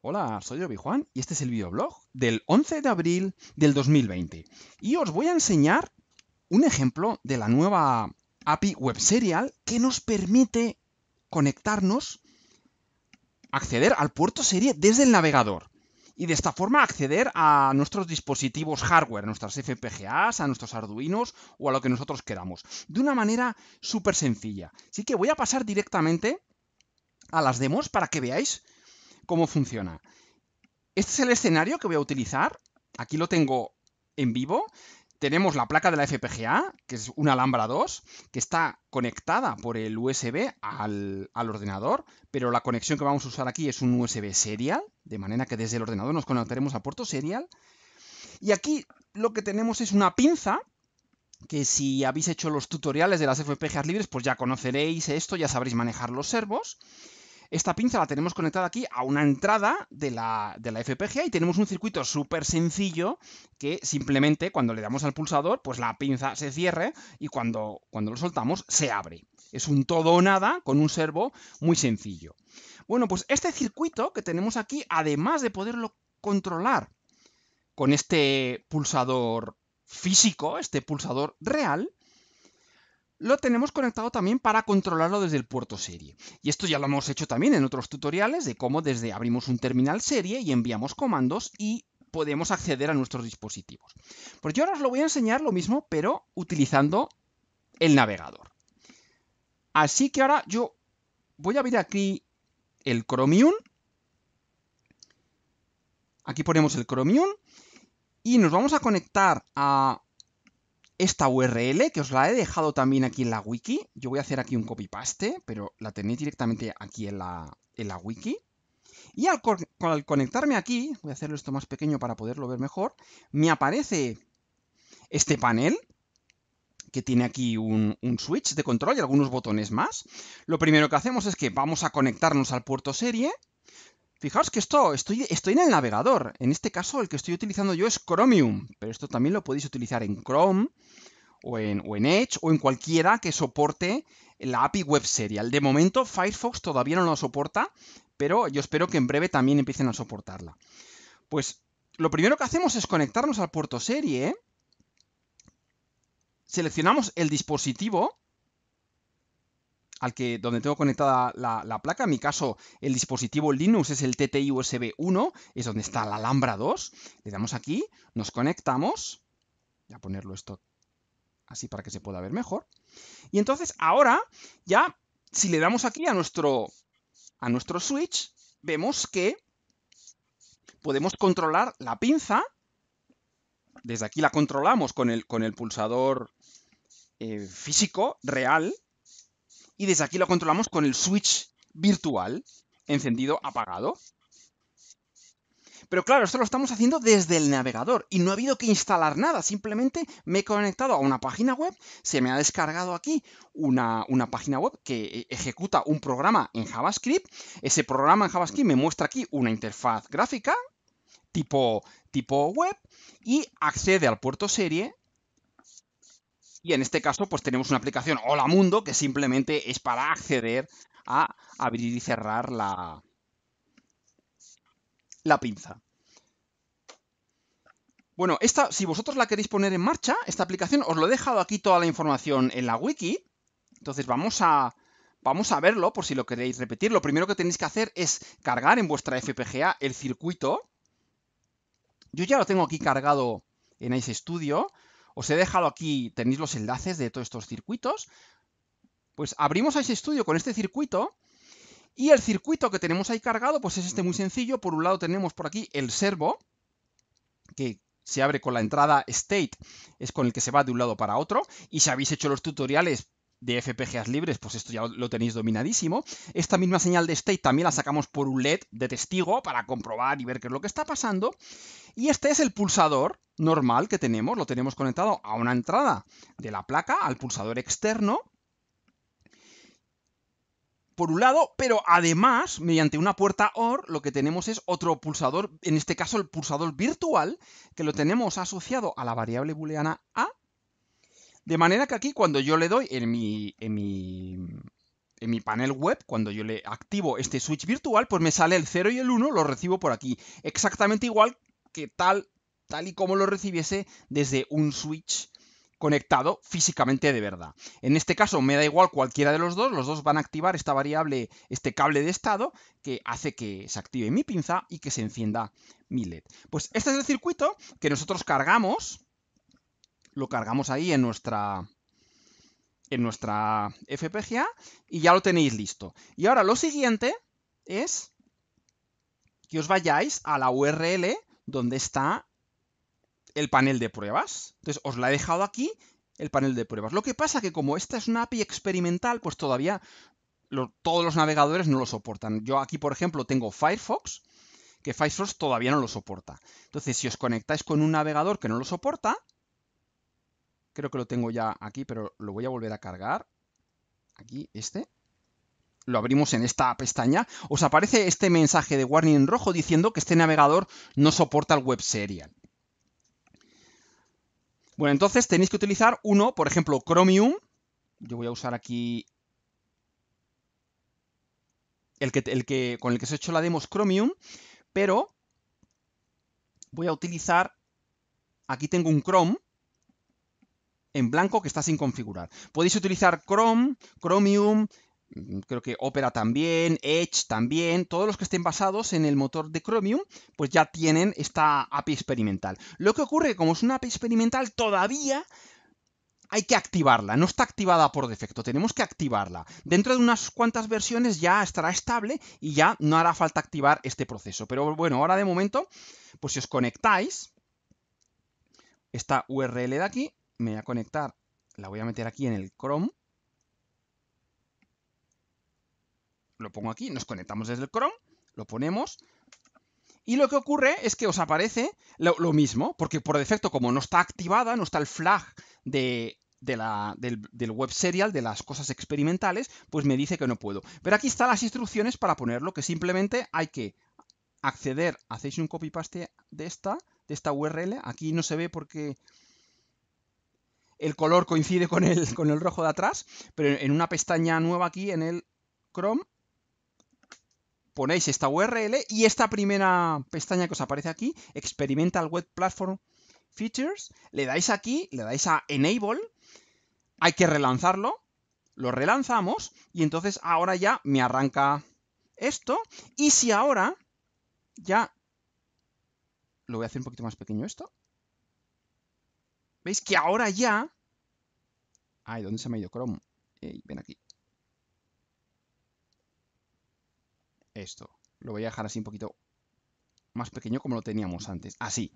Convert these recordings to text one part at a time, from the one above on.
Hola, soy Obi-Juan y este es el videoblog del 11 de abril del 2020. Y os voy a enseñar un ejemplo de la nueva API Web Serial que nos permite conectarnos, acceder al puerto serie desde el navegador. Y de esta forma acceder a nuestros dispositivos hardware, nuestras FPGAs, a nuestros Arduinos o a lo que nosotros queramos. De una manera súper sencilla. Así que voy a pasar directamente a las demos para que veáis cómo funciona. Este es el escenario que voy a utilizar. Aquí lo tengo en vivo. Tenemos la placa de la FPGA, que es una Alhambra 2, que está conectada por el USB al, ordenador, pero la conexión que vamos a usar aquí es un USB serial, de manera que desde el ordenador nos conectaremos a puerto serial. Y aquí lo que tenemos es una pinza, que si habéis hecho los tutoriales de las FPGAs libres, pues ya conoceréis esto, ya sabréis manejar los servos. Esta pinza la tenemos conectada aquí a una entrada de la, FPGA y tenemos un circuito súper sencillo que simplemente cuando le damos al pulsador, pues la pinza se cierre y cuando, cuando lo soltamos se abre. Es un todo o nada con un servo muy sencillo. Bueno, pues este circuito que tenemos aquí, además de poderlo controlar con este pulsador físico, este pulsador real, lo tenemos conectado también para controlarlo desde el puerto serie. Y esto ya lo hemos hecho también en otros tutoriales de cómo desde abrimos un terminal serie y enviamos comandos y podemos acceder a nuestros dispositivos. Pues yo ahora os lo voy a enseñar lo mismo, pero utilizando el navegador. Así que ahora yo voy a abrir aquí el Chromium. Aquí ponemos el Chromium y nos vamos a conectar a esta URL, que os la he dejado también aquí en la wiki. Yo voy a hacer aquí un copy-paste, pero la tenéis directamente aquí en la, wiki. Y al, conectarme aquí, voy a hacerlo esto más pequeño para poderlo ver mejor, me aparece este panel que tiene aquí un switch de control y algunos botones más. Lo primero que hacemos es que vamos a conectarnos al puerto serie Fijaos que esto, estoy, en el navegador. En este caso, el que estoy utilizando yo es Chromium, pero esto también lo podéis utilizar en Chrome, o en, o en Edge, o en cualquiera que soporte la API Web Serial. De momento, Firefox todavía no lo soporta, pero yo espero que en breve también empiecen a soportarla. Pues lo primero que hacemos es conectarnos al puerto serie, seleccionamos el dispositivo, al que donde tengo conectada la, placa. En mi caso, el dispositivo Linux es el TTI USB 1, es donde está la Alhambra 2. Le damos aquí, nos conectamos. Voy a ponerlo esto así para que se pueda ver mejor. Y entonces ahora, ya, si le damos aquí a nuestro, a nuestro switch, vemos que podemos controlar la pinza. Desde aquí la controlamos con el, con el pulsador eh, físico, real, y desde aquí lo controlamos con el switch virtual encendido apagado. Pero claro, esto lo estamos haciendo desde el navegador y no ha habido que instalar nada, simplemente me he conectado a una página web, se me ha descargado aquí una, página web que ejecuta un programa en JavaScript, ese programa en JavaScript me muestra aquí una interfaz gráfica tipo web y accede al puerto serie y en este caso, pues tenemos una aplicación Hola Mundo que simplemente es para acceder a abrir y cerrar la, pinza. Bueno, si vosotros la queréis poner en marcha, esta aplicación, os lo he dejado aquí toda la información en la wiki. Entonces vamos a, vamos a verlo por si lo queréis repetir. Lo primero que tenéis que hacer es cargar en vuestra FPGA el circuito. Yo ya lo tengo aquí cargado en Ice Studio. Os he dejado aquí, tenéis los enlaces de todos estos circuitos. Pues abrimos a ese estudio con este circuito y el circuito que tenemos ahí cargado pues es este muy sencillo. Por un lado tenemos por aquí el servo, que se abre con la entrada state, es con el que se va de un lado para otro. Y si habéis hecho los tutoriales de FPGAs libres, pues esto ya lo tenéis dominadísimo. Esta misma señal de state también la sacamos por un LED de testigo para comprobar y ver qué es lo que está pasando. Y este es el pulsador normal que tenemos, lo tenemos conectado a una entrada de la placa, al pulsador externo, por un lado, pero además, mediante una puerta OR, lo que tenemos es otro pulsador, en este caso el pulsador virtual, que lo tenemos asociado a la variable booleana A, de manera que aquí cuando yo le doy en mi, en mi panel web, cuando yo le activo este switch virtual, pues me sale el 0 y el 1, lo recibo por aquí, exactamente igual que tal tal y como lo recibiese desde un switch conectado físicamente de verdad. En este caso me da igual cualquiera de los dos, los dos van a activar esta variable, este cable de estado, que hace que se active mi pinza y que se encienda mi LED. Pues este es el circuito que nosotros cargamos, lo cargamos ahí en nuestra en nuestra FPGA y ya lo tenéis listo. Y ahora lo siguiente es que os vayáis a la URL donde está el panel de pruebas. Entonces, os la he dejado aquí, el panel de pruebas. Lo que pasa que como esta es una API experimental, pues todavía todos los navegadores no lo soportan. Yo aquí, por ejemplo, tengo Firefox, que Firefox todavía no lo soporta. Entonces, si os conectáis con un navegador que no lo soporta, creo que lo tengo ya aquí, pero lo voy a volver a cargar. Aquí, este. Lo abrimos en esta pestaña. Os aparece este mensaje de warning en rojo diciendo que este navegador no soporta el web serial. Bueno, entonces tenéis que utilizar uno, por ejemplo, Chromium. Yo voy a usar aquí el que, con el que se ha hecho la demo Chromium, pero voy a utilizar, aquí tengo un Chrome en blanco que está sin configurar. Podéis utilizar Chrome, Chromium, Mm, creo que Opera también, Edge también, todos los que estén basados en el motor de Chromium, pues ya tienen esta API experimental. Lo que ocurre, como es una API experimental, todavía hay que activarla, no está activada por defecto, tenemos que activarla. Dentro de unas cuantas versiones ya estará estable y ya no hará falta activar este proceso. Pero bueno, ahora de momento, pues si os conectáis, esta URL de aquí, me voy a conectar, la voy a meter aquí en el Chrome, lo pongo aquí, nos conectamos desde el Chrome, lo ponemos y lo que ocurre es que os aparece lo, mismo, porque por defecto, como no está activada, no está el flag de, la, del, web serial, de las cosas experimentales, pues me dice que no puedo. Pero aquí están las instrucciones para ponerlo, que simplemente hay que acceder, hacéis un copy-paste de esta, de esta URL, aquí no se ve porque el color coincide con el, con el rojo de atrás, pero en una pestaña nueva aquí en el Chrome ponéis esta URL y esta primera pestaña que os aparece aquí, Experimental Web Platform Features, le dais aquí, le dais a Enable, hay que relanzarlo, lo relanzamos y entonces ahora ya me arranca esto y si ahora ya lo voy a hacer un poquito más pequeño esto. ¿Veis que ahora ya... Ay, ¿dónde se me ha ido Chrome? ven aquí. esto. Lo voy a dejar así un poquito más pequeño como lo teníamos antes. Así.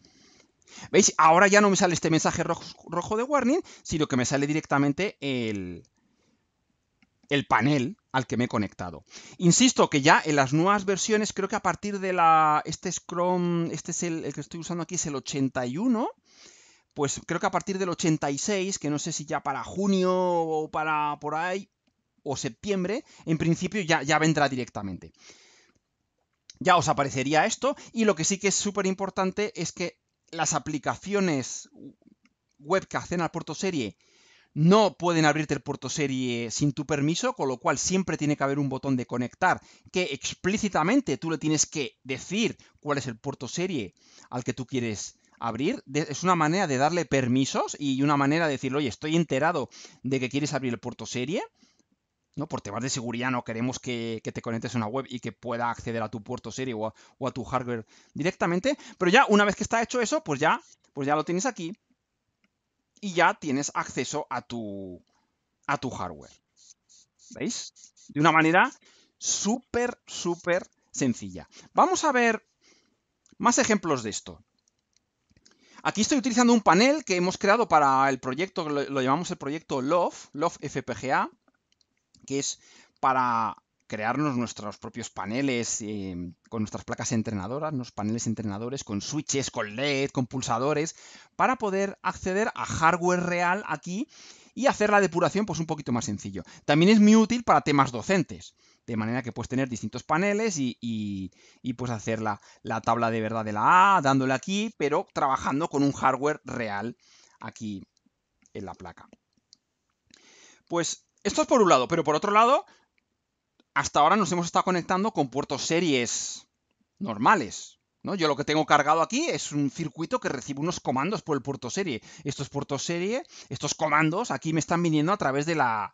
¿Veis? Ahora ya no me sale este mensaje rojo, de warning, sino que me sale directamente el, el panel al que me he conectado. Insisto que ya en las nuevas versiones, creo que a partir de la... Este es Chrome, este es el, que estoy usando aquí, es el 81 pues creo que a partir del 86, que no sé si ya para junio o para por ahí, o septiembre, en principio ya, ya vendrá directamente ya os aparecería esto. Y lo que sí que es súper importante es que las aplicaciones web que hacen al puerto serie no pueden abrirte el puerto serie sin tu permiso, con lo cual siempre tiene que haber un botón de conectar que explícitamente tú le tienes que decir cuál es el puerto serie al que tú quieres abrir. Es una manera de darle permisos y una manera de decir, oye, estoy enterado de que quieres abrir el puerto serie por temas de seguridad no queremos que, te conectes a una web y que pueda acceder a tu puerto serie o a, tu hardware directamente. Pero ya una vez que está hecho eso, pues ya, pues ya lo tienes aquí y ya tienes acceso a tu, a tu hardware. ¿Veis? De una manera súper, súper sencilla. Vamos a ver más ejemplos de esto. Aquí estoy utilizando un panel que hemos creado para el proyecto, lo, lo llamamos el proyecto Love, Love FPGA que es para crearnos nuestros propios paneles eh, con nuestras placas entrenadoras, los paneles entrenadores con switches, con LED, con pulsadores, para poder acceder a hardware real aquí y hacer la depuración pues un poquito más sencillo. También es muy útil para temas docentes, de manera que puedes tener distintos paneles y, y, pues hacer la, la tabla de verdad de la A, dándole aquí, pero trabajando con un hardware real aquí en la placa. Pues esto es por un lado, pero por otro lado, hasta ahora nos hemos estado conectando con puertos series normales. ¿no? Yo lo que tengo cargado aquí es un circuito que recibe unos comandos por el puerto serie. Estos puertos serie, estos comandos, aquí me están viniendo a través de la.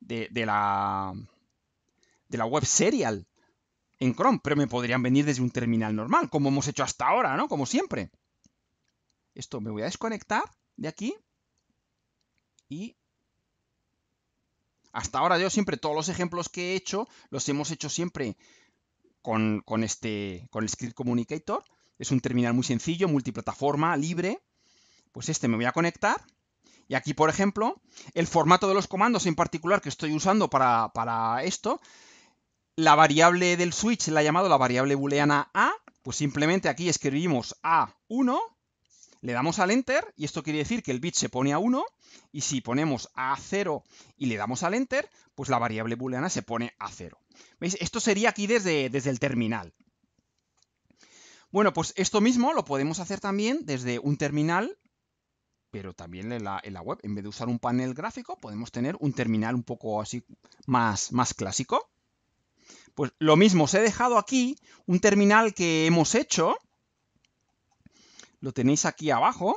de, la. de la web serial en Chrome, pero me podrían venir desde un terminal normal, como hemos hecho hasta ahora, ¿no? Como siempre. Esto me voy a desconectar de aquí y hasta ahora yo siempre todos los ejemplos que he hecho los hemos hecho siempre con, este, con el Script Communicator. Es un terminal muy sencillo, multiplataforma, libre. Pues este me voy a conectar. Y aquí, por ejemplo, el formato de los comandos en particular que estoy usando para, para esto, la variable del switch la he llamado la variable booleana a, pues simplemente aquí escribimos a1 le damos al Enter y esto quiere decir que el bit se pone a 1 y si ponemos a 0 y le damos al Enter, pues la variable booleana se pone a 0. ¿Veis? Esto sería aquí desde, desde el terminal. Bueno, pues esto mismo lo podemos hacer también desde un terminal, pero también en la, web. En vez de usar un panel gráfico, podemos tener un terminal un poco así más, más clásico. Pues lo mismo, os he dejado aquí un terminal que hemos hecho, lo tenéis aquí abajo,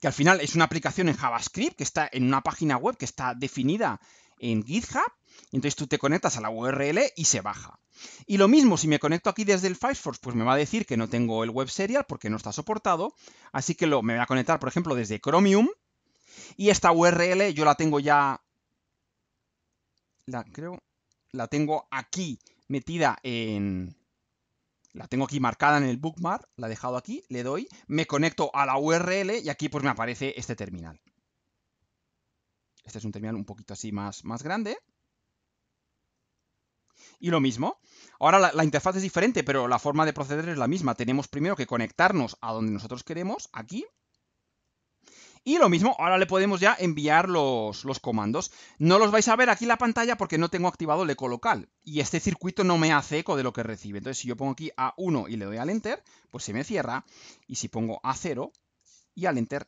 que al final es una aplicación en JavaScript que está en una página web que está definida en GitHub. Entonces tú te conectas a la URL y se baja. Y lo mismo, si me conecto aquí desde el Firefox, pues me va a decir que no tengo el web serial porque no está soportado. Así que me voy a conectar, por ejemplo, desde Chromium. Y esta URL yo la tengo ya... La creo... La tengo aquí metida en, la tengo aquí marcada en el bookmark, la he dejado aquí, le doy, me conecto a la URL y aquí pues me aparece este terminal. Este es un terminal un poquito así más, más grande. Y lo mismo. Ahora la, la, interfaz es diferente, pero la forma de proceder es la misma. Tenemos primero que conectarnos a donde nosotros queremos, aquí. Y lo mismo, ahora le podemos ya enviar los, comandos. No los vais a ver aquí en la pantalla porque no tengo activado el eco local. Y este circuito no me hace eco de lo que recibe. Entonces, si yo pongo aquí A1 y le doy al Enter, pues se me cierra. Y si pongo A0 y al Enter,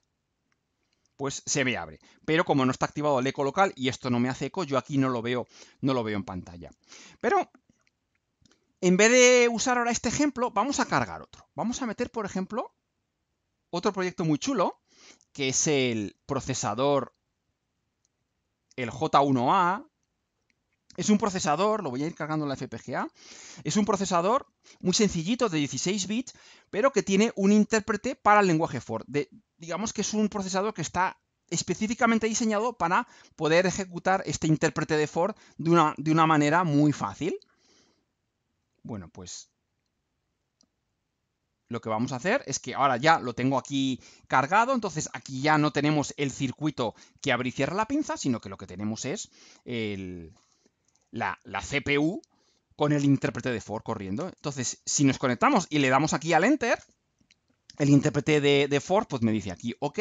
pues se me abre. Pero como no está activado el eco local y esto no me hace eco, yo aquí no lo veo, no lo veo en pantalla. Pero en vez de usar ahora este ejemplo, vamos a cargar otro. Vamos a meter, por ejemplo, otro proyecto muy chulo que es el procesador, el J1A. Es un procesador, lo voy a ir cargando en la FPGA, es un procesador muy sencillito de 16 bits, pero que tiene un intérprete para el lenguaje Ford. De, digamos que es un procesador que está específicamente diseñado para poder ejecutar este intérprete de Ford de una, de una manera muy fácil. Bueno, pues lo que vamos a hacer es que ahora ya lo tengo aquí cargado, entonces aquí ya no tenemos el circuito que abre y cierra la pinza, sino que lo que tenemos es la, CPU con el intérprete de for corriendo. Entonces, si nos conectamos y le damos aquí al enter, el intérprete de, de for pues me dice aquí ok,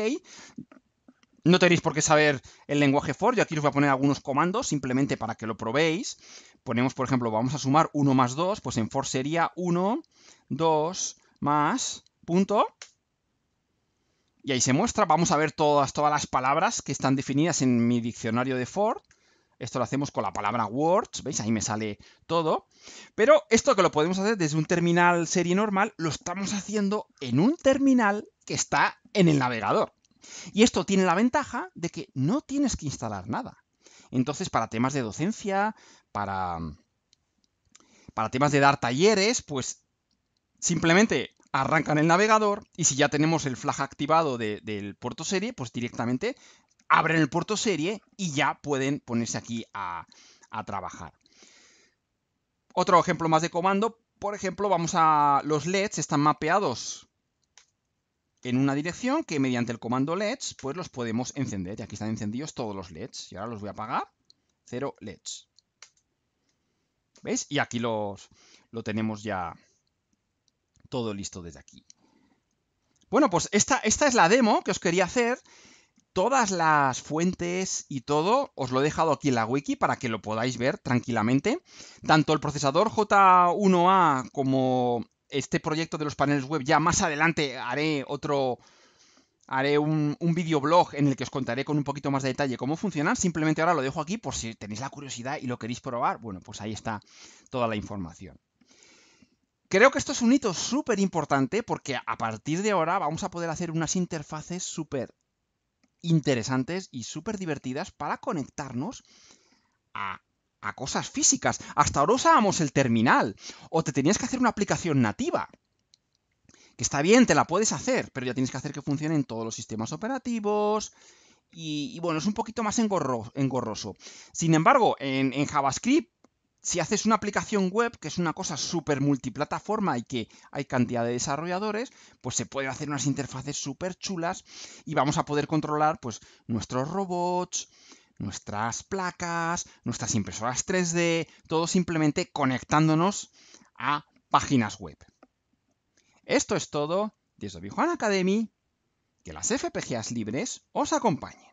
no tenéis por qué saber el lenguaje Ford, yo aquí os voy a poner algunos comandos simplemente para que lo probéis. Ponemos, por ejemplo, vamos a sumar 1 más 2, pues en for sería 1, 2, más, punto. Y ahí se muestra, vamos a ver todas, todas las palabras que están definidas en mi diccionario de Ford. Esto lo hacemos con la palabra words, ¿veis? Ahí me sale todo. Pero esto que lo podemos hacer desde un terminal serie normal, lo estamos haciendo en un terminal que está en el navegador. Y esto tiene la ventaja de que no tienes que instalar nada. Entonces, para temas de docencia, para, para temas de dar talleres, pues Simplemente arrancan el navegador y si ya tenemos el flag activado del puerto serie, pues directamente abren el puerto serie y ya pueden ponerse aquí a, trabajar. Otro ejemplo más de comando, por ejemplo, vamos a los LEDs, están mapeados en una dirección que mediante el comando LEDs, pues los podemos encender. Y aquí están encendidos todos los LEDs. Y ahora los voy a apagar. Cero LEDs. ¿Veis? Y aquí los, lo tenemos ya todo listo desde aquí. Bueno, pues esta, esta es la demo que os quería hacer. Todas las fuentes y todo os lo he dejado aquí en la wiki para que lo podáis ver tranquilamente. Tanto el procesador J1A como este proyecto de los paneles web, ya más adelante haré otro, haré un, un videoblog en el que os contaré con un poquito más de detalle cómo funcionan. Simplemente ahora lo dejo aquí por si tenéis la curiosidad y lo queréis probar. Bueno, pues ahí está toda la información. Creo que esto es un hito súper importante porque a partir de ahora vamos a poder hacer unas interfaces súper interesantes y súper divertidas para conectarnos a, cosas físicas. Hasta ahora usábamos el terminal o te tenías que hacer una aplicación nativa. Que está bien, te la puedes hacer, pero ya tienes que hacer que funcione en todos los sistemas operativos. Y, bueno, es un poquito más engorroso. Sin embargo, en JavaScript si haces una aplicación web, que es una cosa súper multiplataforma y que hay cantidad de desarrolladores, pues se pueden hacer unas interfaces súper chulas y vamos a poder controlar pues, nuestros robots, nuestras placas, nuestras impresoras 3D, todo simplemente conectándonos a páginas web. Esto es todo desde Vijuana Academy. Que las FPGAs libres os acompañen.